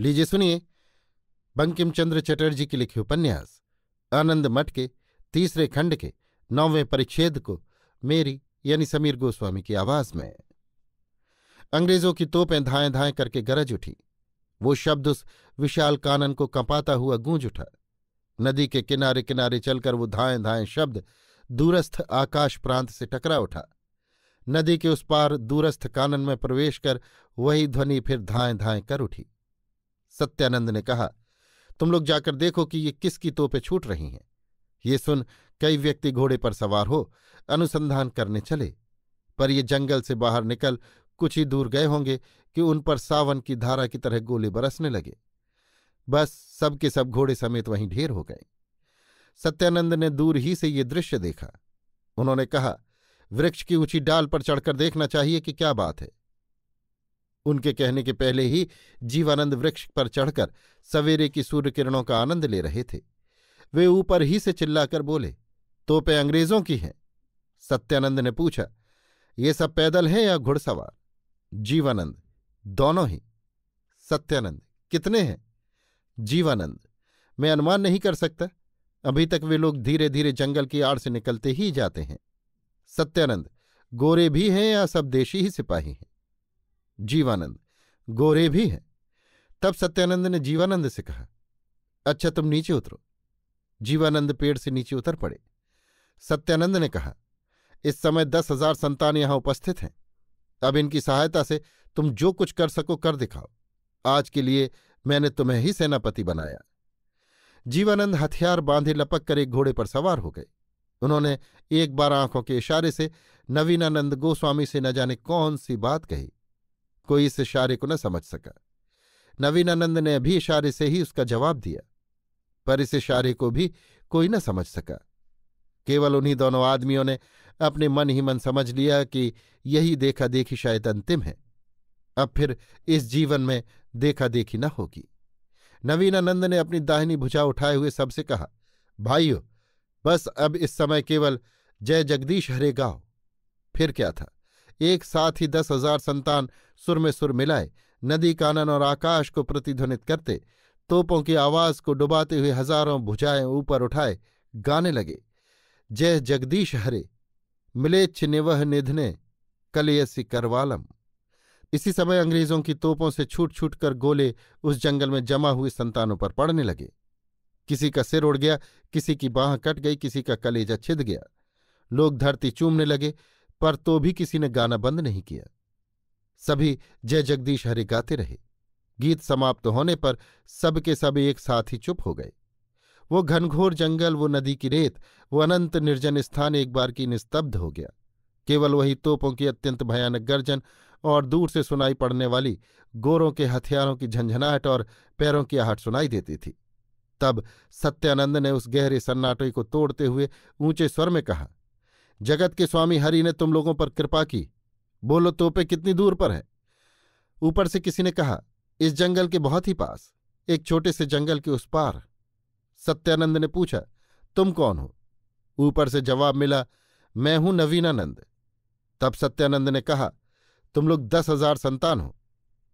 लीजिए सुनिए बंकिम चंद्र चटर्जी के लिखे उपन्यास आनंद मठ के तीसरे खंड के नौवें परिच्छेद को मेरी यानी समीर गोस्वामी की आवाज में अंग्रेजों की तोपें धाएं धाएं करके गरज उठी वो शब्द उस विशाल कानन को कंपाता हुआ गूंज उठा नदी के किनारे किनारे चलकर वो धाएं धाएं शब्द दूरस्थ आकाश प्रांत से टकरा उठा नदी के उस पार दूरस्थ कानन में प्रवेश कर वही ध्वनि फिर धाएं धाएं कर उठी सत्यानंद ने कहा तुम लोग जाकर देखो कि ये किसकी तोपे छूट रही हैं ये सुन कई व्यक्ति घोड़े पर सवार हो अनुसंधान करने चले पर ये जंगल से बाहर निकल कुछ ही दूर गए होंगे कि उन पर सावन की धारा की तरह गोले बरसने लगे बस सबके सब घोड़े समेत वहीं ढेर हो गए सत्यानंद ने दूर ही से ये दृश्य देखा उन्होंने कहा वृक्ष की ऊंची डाल पर चढ़कर देखना चाहिए कि क्या बात है उनके कहने के पहले ही जीवानंद वृक्ष पर चढ़कर सवेरे की सूर्य किरणों का आनंद ले रहे थे वे ऊपर ही से चिल्लाकर बोले तोपे अंग्रेजों की हैं सत्यानंद ने पूछा ये सब पैदल हैं या घुड़सवार जीवानंद दोनों ही सत्यानंद कितने हैं जीवानंद मैं अनुमान नहीं कर सकता अभी तक वे लोग धीरे धीरे जंगल की आड़ से निकलते ही जाते हैं सत्यानंद गोरे भी हैं या सब देशी ही सिपाही हैं जीवानंद गोरे भी हैं तब सत्यानंद ने जीवानंद से कहा अच्छा तुम नीचे उतरो जीवानंद पेड़ से नीचे उतर पड़े सत्यानंद ने कहा इस समय दस हजार संतान यहां उपस्थित हैं अब इनकी सहायता से तुम जो कुछ कर सको कर दिखाओ आज के लिए मैंने तुम्हें ही सेनापति बनाया जीवानंद हथियार बांधे लपक कर एक घोड़े पर सवार हो गए उन्होंने एक बार आंखों के इशारे से नवीनानंद गोस्वामी से न जाने कौन सी बात कही कोई इस इशारे को न समझ सका नवीनानंद ने भी इशारे से ही उसका जवाब दिया पर इस इशारे को भी कोई न समझ सका केवल उन्हीं दोनों आदमियों ने अपने मन ही मन समझ लिया कि यही देखा देखी शायद अंतिम है अब फिर इस जीवन में देखा देखी न होगी नवीनानंद ने अपनी दाहिनी भुजा उठाए हुए सबसे कहा भाइयों बस अब इस समय केवल जय जगदीश हरे गाओ फिर क्या था एक साथ ही दस हजार संतान सुर में सुर मिलाए नदी कानन और आकाश को प्रतिध्वनित करते तोपों की आवाज को डुबाते हुए हजारों भुजाएं ऊपर उठाए गाने लगे जय जगदीश हरे मिलेच्छ निवह निधने कलयसी करवालम इसी समय अंग्रेजों की तोपों से छूट छूट कर गोले उस जंगल में जमा हुए संतानों पर पड़ने लगे किसी का सिर उड़ गया किसी की बाह कट गई किसी का कलेजा छिद गया लोग धरती चूमने लगे पर तो भी किसी ने गाना बंद नहीं किया सभी जय जगदीश हरि गाते रहे गीत समाप्त होने पर सबके सब एक साथ ही चुप हो गए वो घनघोर जंगल वो नदी की रेत वो अनंत निर्जन स्थान एक बार की निस्तब्ध हो गया केवल वही तोपों की अत्यंत भयानक गर्जन और दूर से सुनाई पड़ने वाली गोरों के हथियारों की झंझनाहट और पैरों की आहट सुनाई देती थी तब सत्यानंद ने उस गहरे सन्नाटे को तोड़ते हुए ऊंचे स्वर में कहा जगत के स्वामी हरि ने तुम लोगों पर कृपा की बोलो तोपे कितनी दूर पर है ऊपर से किसी ने कहा इस जंगल के बहुत ही पास एक छोटे से जंगल के उस पार सत्यानंद ने पूछा तुम कौन हो ऊपर से जवाब मिला मैं हूं नवीनानंद तब सत्यानंद ने कहा तुम लोग दस हजार संतान हो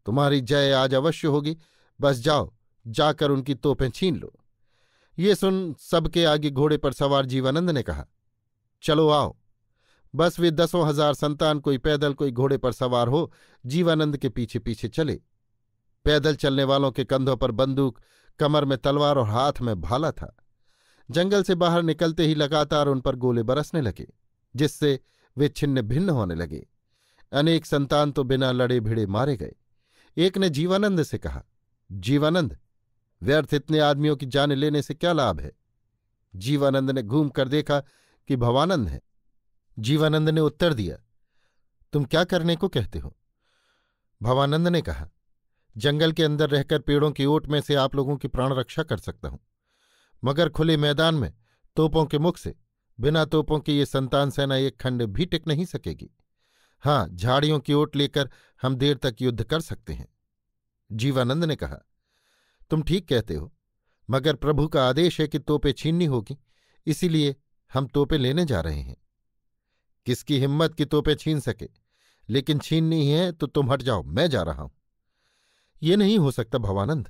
तुम्हारी जय आज अवश्य होगी बस जाओ जाकर उनकी तोपें छीन लो ये सुन सबके आगे घोड़े पर सवार जीवानंद ने कहा चलो आओ बस वे दसों हजार संतान कोई पैदल कोई घोड़े पर सवार हो जीवानंद के पीछे पीछे चले पैदल चलने वालों के कंधों पर बंदूक कमर में तलवार और हाथ में भाला था जंगल से बाहर निकलते ही लगातार उन पर गोले बरसने लगे जिससे वे छिन्न भिन्न होने लगे अनेक संतान तो बिना लड़े भिड़े मारे गए एक ने जीवानंद से कहा जीवानंद व्यर्थ इतने आदमियों की जान लेने से क्या लाभ है जीवानंद ने घूम कर देखा कि भवानंद है जीवानंद ने उत्तर दिया तुम क्या करने को कहते हो भवानंद ने कहा जंगल के अंदर रहकर पेड़ों की ओट में से आप लोगों की प्राण रक्षा कर सकता हूं मगर खुले मैदान में तोपों के मुख से बिना तोपों के ये संतान सेना एक खंड भी टिक नहीं सकेगी हाँ झाड़ियों की ओट लेकर हम देर तक युद्ध कर सकते हैं जीवानंद ने कहा तुम ठीक कहते हो मगर प्रभु का आदेश है कि तोपे छीननी होगी इसीलिए हम तोपे लेने जा रहे हैं किसकी हिम्मत की तोपे छीन सके लेकिन छीननी है तो तुम हट जाओ मैं जा रहा हूं ये नहीं हो सकता भवानंद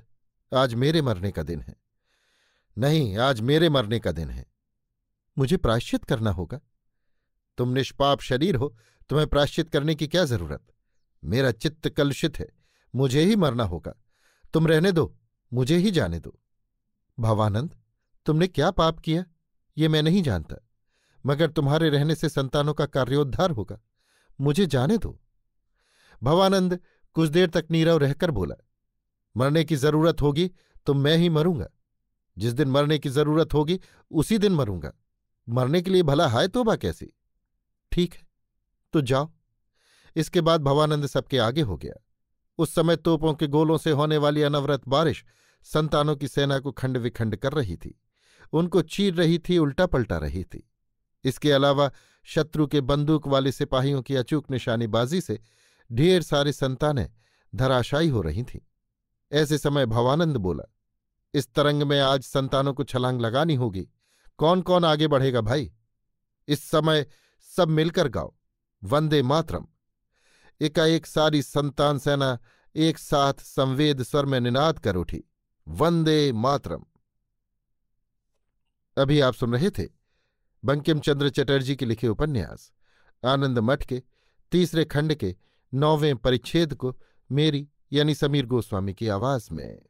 आज मेरे मरने का दिन है नहीं आज मेरे मरने का दिन है मुझे प्रायश्चित करना होगा तुम निष्पाप शरीर हो तुम्हें प्रायश्चित करने की क्या जरूरत मेरा चित्त कलुषित है मुझे ही मरना होगा तुम रहने दो मुझे ही जाने दो भवानंद तुमने क्या पाप किया ये मैं नहीं जानता मगर तुम्हारे रहने से संतानों का कार्योद्धार होगा मुझे जाने दो भवानंद कुछ देर तक नीरव रहकर बोला मरने की जरूरत होगी तो मैं ही मरूंगा जिस दिन मरने की जरूरत होगी उसी दिन मरूंगा मरने के लिए भला हाय तोबा कैसी ठीक है तो जाओ इसके बाद भवानंद सबके आगे हो गया उस समय तोपों के गोलों से होने वाली अनवरत बारिश संतानों की सेना को खंड विखंड कर रही थी उनको चीर रही थी उल्टा पलटा रही थी इसके अलावा शत्रु के बंदूक वाले सिपाहियों की अचूक निशानेबाजी से ढेर सारे संतानें धराशायी हो रही थीं ऐसे समय भवानंद बोला इस तरंग में आज संतानों को छलांग लगानी होगी कौन कौन आगे बढ़ेगा भाई इस समय सब मिलकर गाओ वंदे मातरम एकाएक सारी संतान सेना एक साथ संवेद स्वर में निनाद कर उठी वंदे मातरम अभी आप सुन रहे थे बंकिम चंद्र चटर्जी के लिखे उपन्यास आनंद मठ के तीसरे खंड के नौवें परिच्छेद को मेरी यानी समीर गोस्वामी की आवाज में